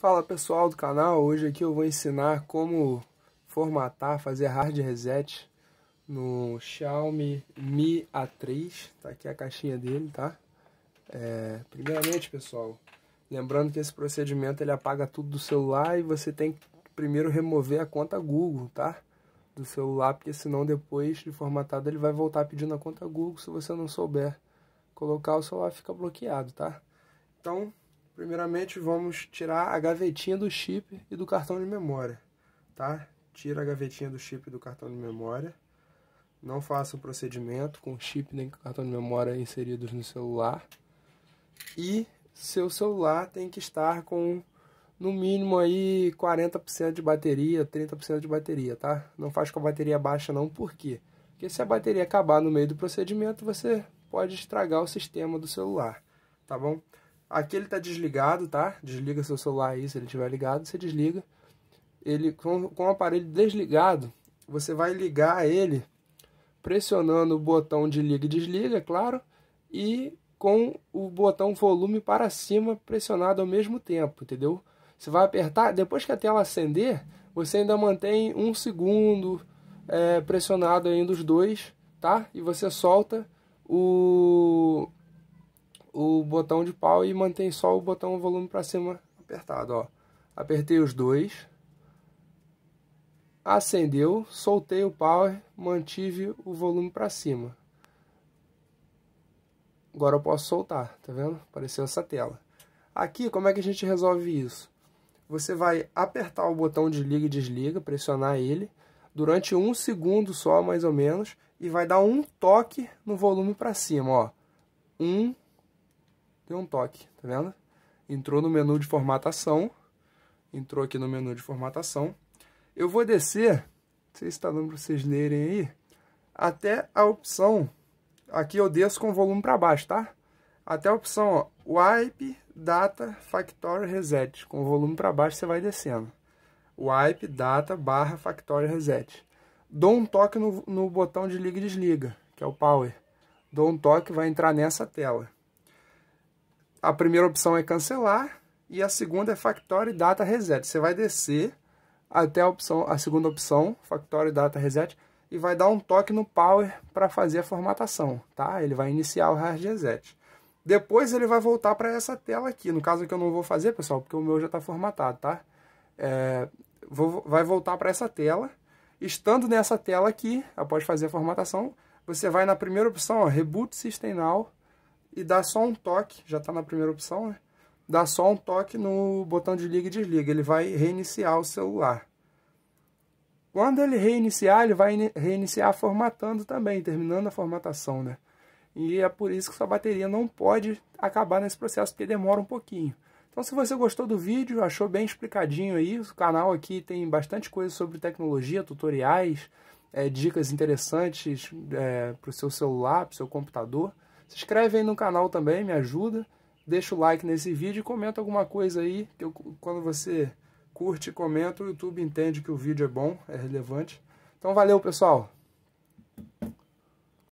Fala pessoal do canal, hoje aqui eu vou ensinar como formatar, fazer hard reset no Xiaomi Mi A3, tá aqui a caixinha dele, tá? É, primeiramente pessoal, lembrando que esse procedimento ele apaga tudo do celular e você tem que primeiro remover a conta Google, tá? Do celular, porque senão depois de formatado ele vai voltar pedindo a conta Google se você não souber colocar o celular fica bloqueado, tá? Então, Primeiramente, vamos tirar a gavetinha do chip e do cartão de memória, tá? Tira a gavetinha do chip e do cartão de memória. Não faça o procedimento com chip nem cartão de memória inseridos no celular. E seu celular tem que estar com no mínimo aí 40% de bateria, 30% de bateria, tá? Não faz com a bateria baixa não, por quê? Porque se a bateria acabar no meio do procedimento, você pode estragar o sistema do celular, tá bom? Aqui ele está desligado, tá? Desliga seu celular aí, se ele estiver ligado, você desliga. Ele com, com o aparelho desligado, você vai ligar ele pressionando o botão de liga e desliga, é claro, e com o botão volume para cima pressionado ao mesmo tempo, entendeu? Você vai apertar, depois que a tela acender, você ainda mantém um segundo é, pressionado ainda os dois, tá? E você solta o o botão de pau e mantém só o botão volume para cima apertado, ó. Apertei os dois, acendeu, soltei o power, mantive o volume para cima. Agora eu posso soltar, tá vendo? Apareceu essa tela. Aqui, como é que a gente resolve isso? Você vai apertar o botão de liga e desliga, pressionar ele, durante um segundo só, mais ou menos, e vai dar um toque no volume para cima, ó. Um, deu um toque, tá vendo? Entrou no menu de formatação, entrou aqui no menu de formatação. Eu vou descer, não sei se está dando para vocês lerem aí, até a opção, aqui eu desço com o volume para baixo, tá? Até a opção ó, Wipe Data Factory Reset, com o volume para baixo você vai descendo. Wipe Data barra Factory Reset. Dou um toque no, no botão de liga e desliga, que é o Power. Dou um toque vai entrar nessa tela a primeira opção é cancelar e a segunda é Factory Data Reset. Você vai descer até a, opção, a segunda opção, Factory Data Reset, e vai dar um toque no Power para fazer a formatação, tá? Ele vai iniciar o Hard Reset. Depois ele vai voltar para essa tela aqui, no caso que eu não vou fazer, pessoal, porque o meu já está formatado, tá? É, vou, vai voltar para essa tela. Estando nessa tela aqui, após fazer a formatação, você vai na primeira opção, ó, Reboot System Now, e dá só um toque, já está na primeira opção, né? Dá só um toque no botão de liga e desliga, ele vai reiniciar o celular. Quando ele reiniciar, ele vai reiniciar formatando também, terminando a formatação, né? E é por isso que sua bateria não pode acabar nesse processo, porque demora um pouquinho. Então se você gostou do vídeo, achou bem explicadinho aí, o canal aqui tem bastante coisa sobre tecnologia, tutoriais, é, dicas interessantes é, eh, para o seu celular, para o seu computador. Se inscreve aí no canal também, me ajuda. Deixa o like nesse vídeo e comenta alguma coisa aí. Que eu, quando você curte e comenta, o YouTube entende que o vídeo é bom, é relevante. Então valeu, pessoal!